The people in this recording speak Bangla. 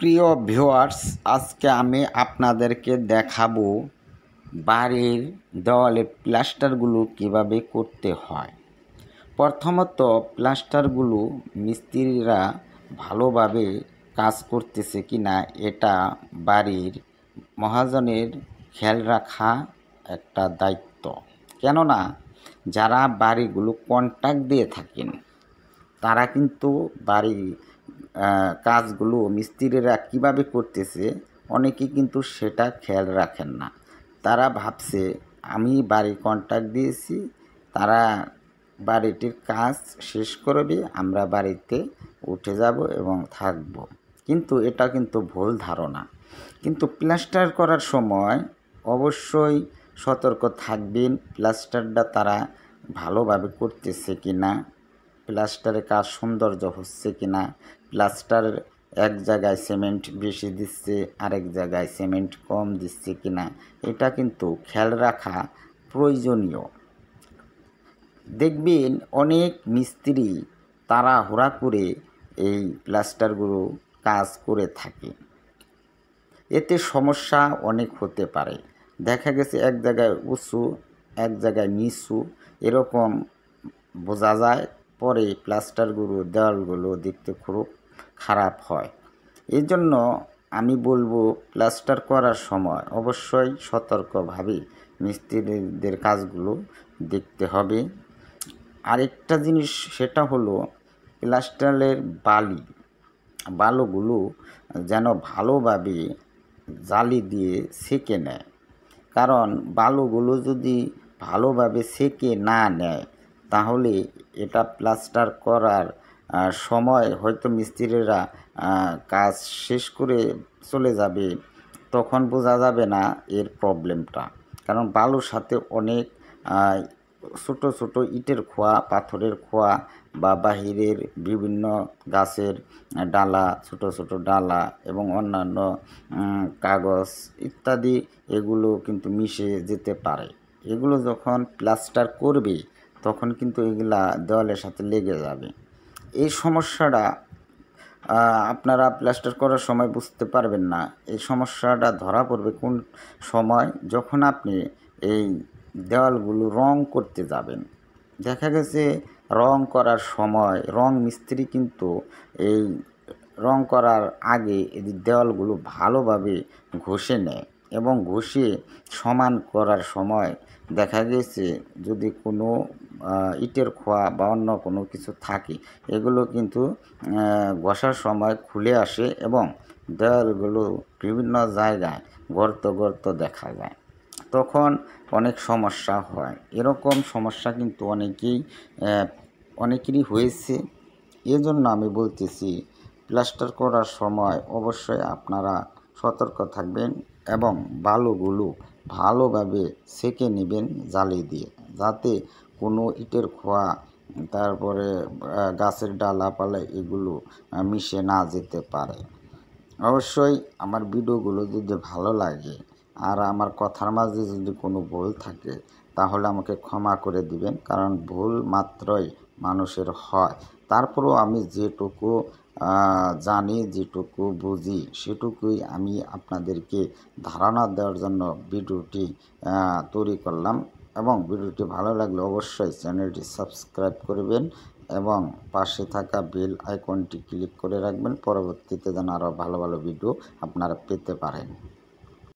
প্রিয় ভিউয়ার্স আজকে আমি আপনাদেরকে দেখাবো বাড়ির দেওয়ালে প্লাস্টারগুলো কিভাবে করতে হয় প্রথমত প্লাস্টারগুলো মিস্ত্রিরা ভালোভাবে কাজ করতেছে কি না এটা বাড়ির মহাজনের খেয়াল রাখা একটা দায়িত্ব কেননা যারা বাড়িগুলো কন্ট্রাক্ট দিয়ে থাকেন তারা কিন্তু বাড়ি কাজগুলো মিস্ত্রিরা কিভাবে করতেছে অনেকে কিন্তু সেটা খেয়াল রাখেন না তারা ভাবছে আমি বাড়ি কন্ট্রাক্ট দিয়েছি তারা বাড়িটির কাজ শেষ করবে আমরা বাড়িতে উঠে যাব এবং থাকব কিন্তু এটা কিন্তু ভুল ধারণা কিন্তু প্লাস্টার করার সময় অবশ্যই সতর্ক থাকবেন প্লাস্টারটা তারা ভালোভাবে করতেছে কি না প্লাস্টারে কাজ সৌন্দর্য হচ্ছে কি না প্লাস্টার এক জায়গায় সিমেন্ট বেশি দিচ্ছে আরেক জায়গায় সিমেন্ট কম দিচ্ছে কিনা এটা কিন্তু খেয়াল রাখা প্রয়োজনীয় দেখবেন অনেক মিস্ত্রি তারা হোরা করে এই প্লাস্টারগুলো কাজ করে থাকে এতে সমস্যা অনেক হতে পারে দেখা গেছে এক জায়গায় উঁচু এক জায়গায় নিচু এরকম বোঝা যায় পরে প্লাস্টারগুলো দেওয়ালগুলো দেখতে খুব খারাপ হয় এই জন্য আমি বলবো প্লাস্টার করার সময় অবশ্যই সতর্কভাবে মিস্ত্রিদের কাজগুলো দেখতে হবে আরেকটা জিনিস সেটা হলো প্লাস্টারের বালি বালুগুলো যেন ভালোভাবে জালি দিয়ে সেকে নেয় কারণ বালুগুলো যদি ভালোভাবে সেকে না নেয় তাহলে এটা প্লাস্টার করার সময় হয়তো মিস্ত্রিরা কাজ শেষ করে চলে যাবে তখন বোঝা যাবে না এর প্রবলেমটা কারণ বালুর সাথে অনেক ছোট ছোট ইটের খোয়া পাথরের খোয়া বা বাহিরের বিভিন্ন গাছের ডালা ছোট ছোট ডালা এবং অন্যান্য কাগজ ইত্যাদি এগুলো কিন্তু মিশে যেতে পারে এগুলো যখন প্লাস্টার করবে তখন কিন্তু এগুলা দেওয়ালের সাথে লেগে যাবে এই সমস্যাটা আপনারা প্লাস্টার করার সময় বুঝতে পারবেন না এই সমস্যাটা ধরা পড়বে কোন সময় যখন আপনি এই দেওয়ালগুলো রং করতে যাবেন দেখা গেছে রং করার সময় রং মিস্ত্রি কিন্তু এই রং করার আগে এদের দেওয়ালগুলো ভালোভাবে ঘষে নেয় এবং ঘষে সমান করার সময় দেখা গেছে যদি কোনো ইটের খোয়া বা অন্য কোনো কিছু থাকে এগুলো কিন্তু ঘষার সময় খুলে আসে এবং দেয়ালগুলো বিভিন্ন জায়গায় গর্ত গর্ত দেখা যায় তখন অনেক সমস্যা হয় এরকম সমস্যা কিন্তু অনেকেই অনেকেরই হয়েছে এজন্য আমি বলতেছি প্লাস্টার করার সময় অবশ্যই আপনারা সতর্ক থাকবেন এবং বালুগুলো ভালোভাবে সেঁকে নেবেন জালি দিয়ে যাতে কোনো ইটের খোয়া তারপরে গাছের ডালাপালা এগুলো মিশে না যেতে পারে অবশ্যই আমার ভিডিওগুলো যদি ভালো লাগে আর আমার কথার মাঝে যদি কোনো ভুল থাকে তাহলে আমাকে ক্ষমা করে দিবেন কারণ ভুল মাত্রই মানুষের হয় তারপরেও আমি যেটুকু জানি যেটুকু বুঝি সেটুকুই আমি আপনাদেরকে ধারণা দেওয়ার জন্য ভিডিওটি তৈরি করলাম এবং ভিডিওটি ভালো লাগলে অবশ্যই চ্যানেলটি সাবস্ক্রাইব করবেন এবং পাশে থাকা বেল আইকনটি ক্লিক করে রাখবেন পরবর্তীতে যেন আরও ভালো ভালো ভিডিও আপনারা পেতে পারেন